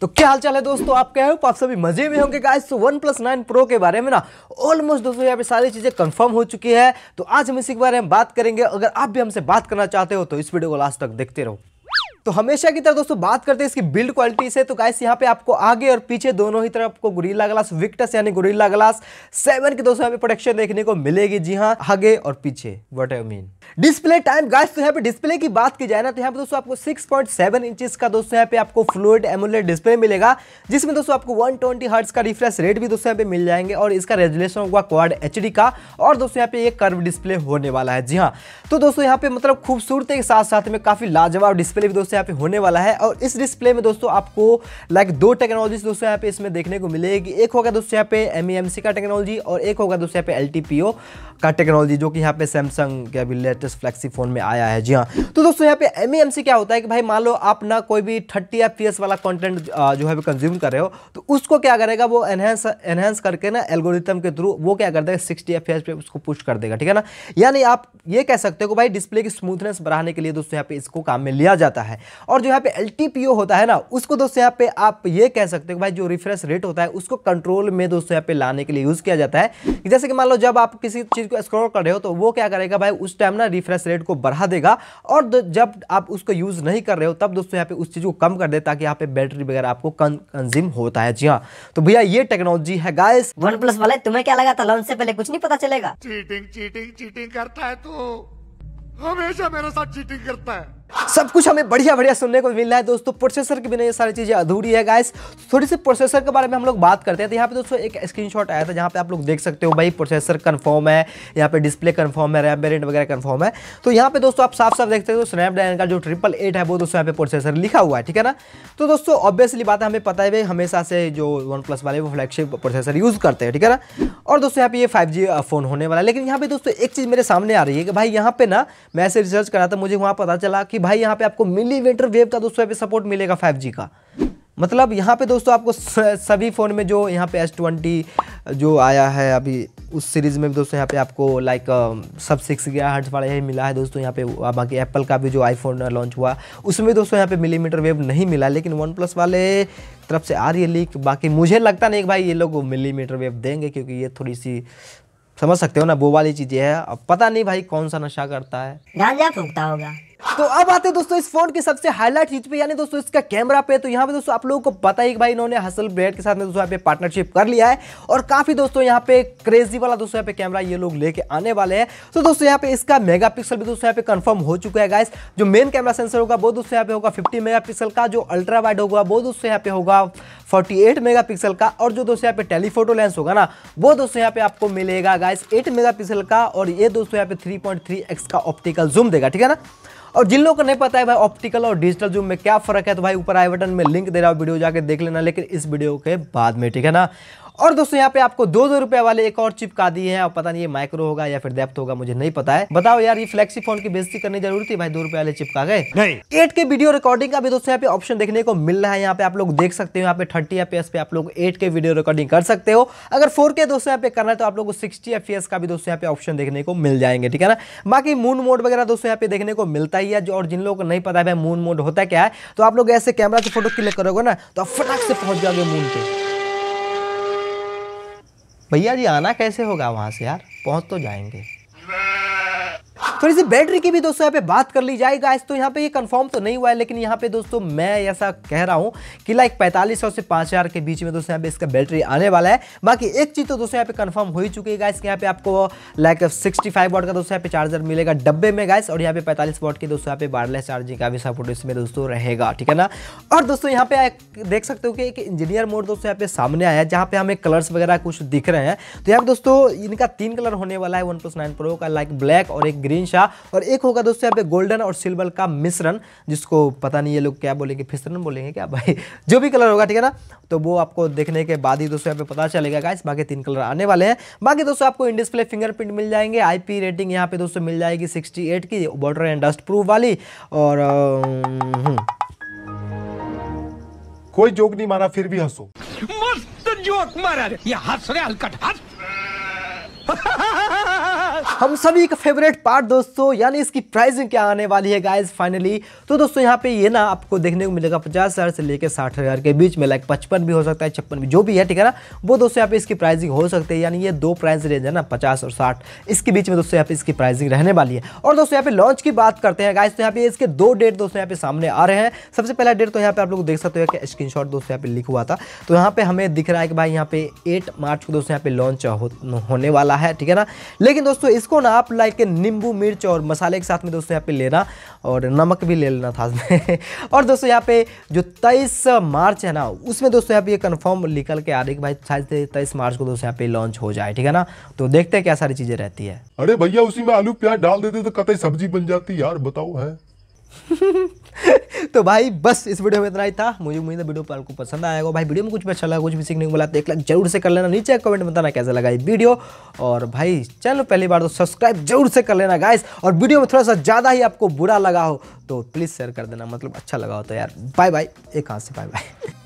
तो क्या हाल चाल है दोस्तों आप क्या हो आप सभी मजे में होंगे गाइस तो वन प्लस नाइन प्रो के बारे में ना ऑलमोस्ट दोस्तों यहाँ पे सारी चीज़ें कंफर्म हो चुकी है तो आज हम इसी के बारे में बात करेंगे अगर आप भी हमसे बात करना चाहते हो तो इस वीडियो को लास्ट तक देखते रहो तो हमेशा की तरह दोस्तों बात करते हैं इसकी बिल्ड क्वालिटी से तो गाइस यहाँ पे आपको आगे और पीछे दोनों ही तरफ आपको गुरीला ग्लास विक्टस यानी गुरीला ग्लास सेवन की दोस्तों यहाँ पे प्रोटेक्शन देखने को मिलेगी जी हाँ आगे और पीछे what I mean display time guys तो यहाँ पे डिस्प्ले की बात की जाए ना तो यहाँ पे दोस्तों आपको 6.7 इंचेस का दोस्तों यहाँ पे आपको फ्लूड एमुलेट डिस्प्ले मिलेगा जिसमें दोस्तों आपको 120 ट्वेंटी का रिफ्रेश रेट भी दोस्तों यहाँ पे मिल जाएंगे और इसका रेजुलेशन होगा क्वाड एच का और दोस्तों यहाँ पे एक कर्व डिस्प्ले होने वाला है जी हाँ तो दोस्तों यहाँ पे मतलब खूबसूरती के साथ साथ में काफी लाजवाब डिस्प्ले भी दोस्तों यहाँ पे होने वाला है और इस डिस्प्ले में दोस्तों आपको लाइक दो टेक्नोलॉजी दोस्तों यहाँ पे इसमें देखने को मिलेगी एक होगा दोस्तों यहाँ पे एम e का टेक्नोलॉजी और एक होगा दोस्तों यहाँ पे एल का टेक्नोलॉजी जो कि यहाँ पे सैमसंग के अभी लेटेस्ट फ्लैक्सी फोन में आया है जी हाँ तो दोस्तों यहाँ पे एम e क्या होता है कि भाई मान लो आप ना कोई भी थर्टी एफ वाला कॉन्टेंट जो है कंज्यूम कर रहे हो तो उसको क्या करेगा वो एनहेंस एनहेंस करके ना एल्गोरिथम के थ्रू वो क्या कर देगा सिक्सटी एफ पे उसको पुश कर देगा ठीक है ना यानी आप ये कह सकते हो भाई डिस्प्ले की स्मूथनेस बढ़ाने के लिए दोस्तों यहाँ पे इसको काम में लिया जाता है और जो यहाँ पे एल होता है ना उसको दोस्तों यहाँ पे आप ये कह सकते हो भाई जो रिफ्रेश रेट होता है उसको कंट्रोल में दोस्तों यहाँ पे लाने के लिए यूज़ किया जाता है जैसे कि मान लो जब आप किसी चीज़ को स्क्रॉल कर रहे हो तो वो क्या करेगा भाई उस टाइम ना रिफ्रेश रेट को बढ़ा देगा और जब आप उसको यूज़ नहीं कर रहे हो तब दोस्तों यहाँ पे उस चीज़ को कम कर दे ताकि यहाँ पे बैटरी वगैरह आपको कंज्यूम होता है जी हाँ तो भैया ये टेक्नोलॉजी है गाइस वन प्लस वाले तुम्हें क्या लगा था लॉन्च से पहले कुछ नहीं पता चलेगा चीटिंग चीटिंग चीटिंग करता है तू हमेशा मेरे साथ चीटिंग करता है सब कुछ हमें बढ़िया बढ़िया सुनने को मिल रहा है दोस्तों प्रोसेसर के बिना ये सारी चीज़ें अधूरी है गाइस थोड़ी सी प्रोसेसर के बारे में हम लोग बात करते हैं तो यहाँ पे दोस्तों एक स्क्रीनशॉट आया था जहाँ पे आप लोग देख सकते हो भाई प्रोसेसर कन्फर्म है यहाँ पे डिस्प्ले कन्फर्म है रैम वेरियंट वगैरह कन्फर्म है तो यहाँ पे दोस्तों आप साफ साफ देखते हो स्नैपड्रैगन का जो ट्रिपल एट है वो दोस्तों यहाँ पे प्रोसेसर लिखा हुआ है ठीक है ना तो दोस्तों ऑब्वियसली बात है हमें पता है भाई हमेशा से जो वन प्लस वाले वो फ्लैगशिप प्रोसेसर यूज़ करते हैं ठीक है ना और दोस्तों यहाँ पे ये फाइव फ़ोन होने वाला है लेकिन यहाँ पे दोस्तों एक चीज़ मेरे सामने आ रही है कि भाई यहाँ पे ना मैं ऐसे रिसर्च करा था मुझे वहाँ पता चला कि कि भाई यहाँ पे आपको मिलीमीटर वेव का दोस्तों सपोर्ट मिलेगा फाइव का मतलब यहाँ पे दोस्तों आपको सभी फ़ोन में जो यहाँ पे S20 जो आया है अभी उस सीरीज़ में भी दोस्तों यहाँ पे आपको लाइक सब सिक्स गया हर्ट्स वाला यही मिला है दोस्तों यहाँ पे बाकी एप्पल का भी जो आईफोन लॉन्च हुआ उसमें दोस्तों यहाँ पे मिलीमीटर वेव नहीं मिला लेकिन वन प्लस वाले तरफ से आ रही है लीक बाकी मुझे लगता नहीं कि भाई ये लोग मिलीमीटर वेव देंगे क्योंकि ये थोड़ी सी समझ सकते हो ना वो वाली चीज़ें है अब पता नहीं भाई कौन सा नशा करता है होगा तो अब आते हैं दोस्तों इस फोन के सबसे हाईलाइट चीज पे यानी दोस्तों इसका कैमरा पे तो यहाँ पे दोस्तों आप लोगों को पता ही भाई इन्होंने हसल ब्रेड के साथ में दोस्तों यहाँ पे पार्टनरशिप कर लिया है और काफी दोस्तों यहाँ पे क्रेजी वाला दोस्तों यहाँ पे कैमरा ये लोग लेके आने वाले हैं तो दोस्तों यहाँ पे इसका मेगा भी दोस्तों यहाँ पे कन्फर्म हो चुका है गाइस जो मेन कैमरा सेंसर होगा वो दोस्तों यहाँ पे होगा फिफ्टी मेगा का जो अल्ट्रा वाइड होगा वो दोस्तों यहाँ पे होगा फोर्टी एट मेगा पिक्सल का और जो दोस्तों यहाँ पे टेलीफोटो लेंस होगा ना वो दोस्तों यहाँ पे आपको मिलेगा गाइस एट मेगा पिक्सल का और ये दोस्तों यहाँ पे थ्री पॉइंट थ्री एक्स का ऑप्टिकल जूम देगा ठीक है ना और जिन लोगों को नहीं पता है भाई ऑप्टिकल और डिजिटल जूम में क्या फर्क है तो भाई ऊपर आई बटन में लिंक दे रहा हूँ वीडियो जाकर देख लेना लेकिन इस वीडियो के बाद में ठीक है ना और दोस्तों यहाँ पे आपको दो दो रुपए वाले एक और चिपका दिए हैं और पता नहीं ये माइक्रो होगा या फिर डेप्थ होगा मुझे नहीं पता है बताओ यार ये फ्लेक्सी फोन की बेजती करनी जरूरी थी भाई दो रुपए वाले चिपका गए नहीं एट के वीडियो रिकॉर्डिंग का भी दोस्तों यहाँ पे ऑप्शन देखने को मिल रहा है यहाँ पे आप लोग देख सकते हो यहाँ पे थर्टी एफ पे आप लोग एट के वीडियो रिकॉर्डिंग कर सकते हो अगर फोर के दोस्तों यहाँ पे करना है तो आप लोग सिक्सटी एफ का भी दोस्तों यहाँ पे ऑप्शन देखने को मिल जाएंगे ठीक है ना बाकी मून मोड वगैरह दोस्तों यहाँ पे देखने को मिलता ही है जो और जिन लोगों को नहीं पता है मून मोड होता क्या है तो आप लोग ऐसे कैमरा से फोटो क्लिक करोगे ना तो आप फटाक से पहुंच जाओगे मून पे भैया जी आना कैसे होगा वहाँ से यार पहुँच तो जाएंगे थोड़ी सी बैटरी की भी दोस्तों यहाँ पे बात कर ली जाएगा तो यहाँ पे ये कंफर्म तो नहीं हुआ है लेकिन यहाँ पे दोस्तों मैं ऐसा कह रहा हूँ कि लाइक पैंतालीस से पाँच के बीच में दोस्तों यहाँ पे इसका बैटरी आने वाला है बाकी एक चीज़ तो दोस्तों यहाँ पे कन्फर्म हो ही चुकी है गाइस यहाँ पे आपको लाइक सिक्सटी फाइव वॉट का दोस्तों यहाँ पे चार्जर मिलेगा डब्बे में गाइस और यहाँ पे पैंतालीस वॉट की दोस्तों यहाँ पे वायरलेस चार्जिंग का भी सपोर्ट इसमें दोस्तों रहेगा ठीक है ना और दोस्तों यहाँ पे देख सकते हो कि एक इंजीनियर मोड दोस्तों यहाँ पे सामने आया है जहाँ पे हमें कलर्स वगैरह कुछ दिख रहे हैं तो यहाँ पे दोस्तों इनका तीन कलर होने वाला है वन प्लस नाइन प्रो का लाइक ब्लैक और एक ग्रीन मोहसिन शाह और एक होगा दोस्तों यहाँ पे गोल्डन और सिल्वर का मिश्रण जिसको पता नहीं ये लोग क्या बोलेंगे फिसरन बोलेंगे क्या भाई जो भी कलर होगा ठीक है ना तो वो आपको देखने के बाद ही दोस्तों यहाँ पे पता चलेगा गाइस बाकी तीन कलर आने वाले हैं बाकी दोस्तों आपको इन डिस्प्ले फिंगरप्रिंट मिल जाएंगे आई रेटिंग यहाँ पे दोस्तों मिल जाएगी सिक्सटी की वाटर एंड डस्ट प्रूफ वाली और हम्म, हम्म। कोई जोक नहीं मारा फिर भी हंसो मस्त जोक मारा ये हंस रहे हल्का हंस हम सभी का फेवरेट पार्ट दोस्तों यानी इसकी प्राइसिंग क्या आने वाली है गाइज फाइनली तो दोस्तों यहाँ पे ये ना आपको देखने को मिलेगा पचास हज़ार से लेकर साठ हज़ार के बीच में लाइक पचपन भी हो सकता है छप्पन भी जो भी है ठीक है ना वो दोस्तों यहाँ पे इसकी प्राइसिंग हो सकती है यानी ये दो प्राइस रेंज है ना पचास और साठ इसके बीच में दोस्तों यहाँ पे इसकी प्राइसिंग रहने वाली है और दोस्तों यहाँ पे लॉन्च की बात करते हैं गाइज तो यहाँ पे इसके दो डेट दोस्तों यहाँ पे सामने आ रहे हैं सबसे पहला डेट तो यहाँ पे आप लोग देख सकते हो स्क्रीन शॉट दोस्तों यहाँ पे लिख हुआ था तो यहाँ पे हमें दिख रहा है कि भाई यहाँ पे एट मार्च को दोस्तों यहाँ पे लॉन्च होने वाला है ठीक है ना लेकिन दोस्तों इस इसको ना आप लाइक नींबू मिर्च और मसाले के साथ में दोस्तों यहाँ पे लेना और नमक भी ले लेना था उसमें और दोस्तों यहाँ पे जो तेईस मार्च है ना उसमें दोस्तों यहाँ पे ये कन्फर्म निकल के आ रही कि भाई शायद तेईस मार्च को दोस्तों यहाँ पे लॉन्च हो जाए ठीक है ना तो देखते हैं क्या सारी चीज़ें रहती है अरे भैया उसी में आलू प्याज डाल देते तो कतई सब्जी बन जाती यार बताओ है तो भाई बस इस वीडियो में इतना ही था मुझे उम्मीद है वीडियो पर आपको पसंद आया होगा भाई वीडियो में कुछ भी अच्छा लगा कुछ भी सीखने को मिला तो एक लाइक जरूर से कर लेना नीचे कमेंट बताना कैसा लगा ये वीडियो और भाई चैनल पहली बार तो सब्सक्राइब जरूर से कर लेना गाइस और वीडियो में थोड़ा सा ज़्यादा ही आपको बुरा लगा हो तो प्लीज़ शेयर कर देना मतलब अच्छा लगा हो तो यार बाय बाय एक हाथ से बाय बाय